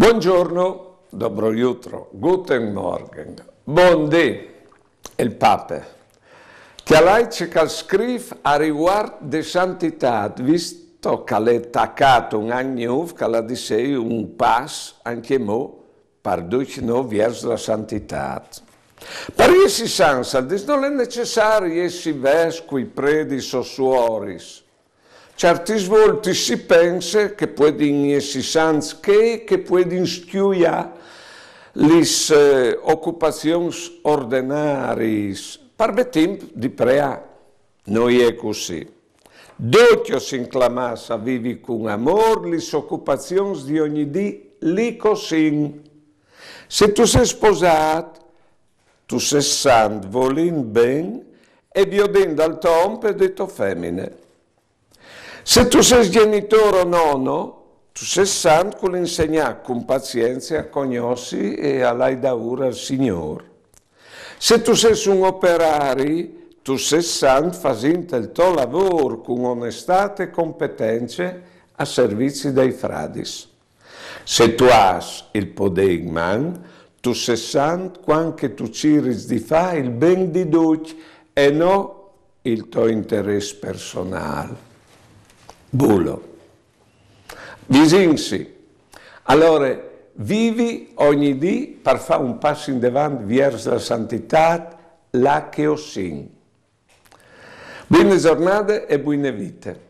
Buongiorno, dobro jutro, guten morgen, buon dì, il Papa. Che laica scrive a riguardo di santità, visto che l'è attaccato un anno, che la disse un pass, anche mo, parducino verso la santità. Per essi sansa, non è necessario essi vescovi, predi, sossuoris, certi svolti si pensa che può essere sans che, che può essere eh, le occupazioni ordinarie. Parve tempo di prea, non è così. D'occhio si inclamassa, vivi con amor, le occupazioni di ogni dì, lì così. Se tu sei sposato, tu sei sant, volin ben, e vi ho detto al tompe detto femmine. Se tu sei genitore o nono, tu sei santo che l'insegnare con pazienza, a cognossi e all'ai daura al Signore. Se tu sei un operario, tu sei santo facendo il tuo lavoro con onestà e competenze a servizio dei fradis. Se tu hai il podegman, tu sei santo quando tu ciris di fare il ben di Duc e non il tuo interesse personale. Bulo. Visinsi. Allora, vivi ogni dì per fare un passo in davanti verso la santità, la che ho sin. Buone giornate e buone vite.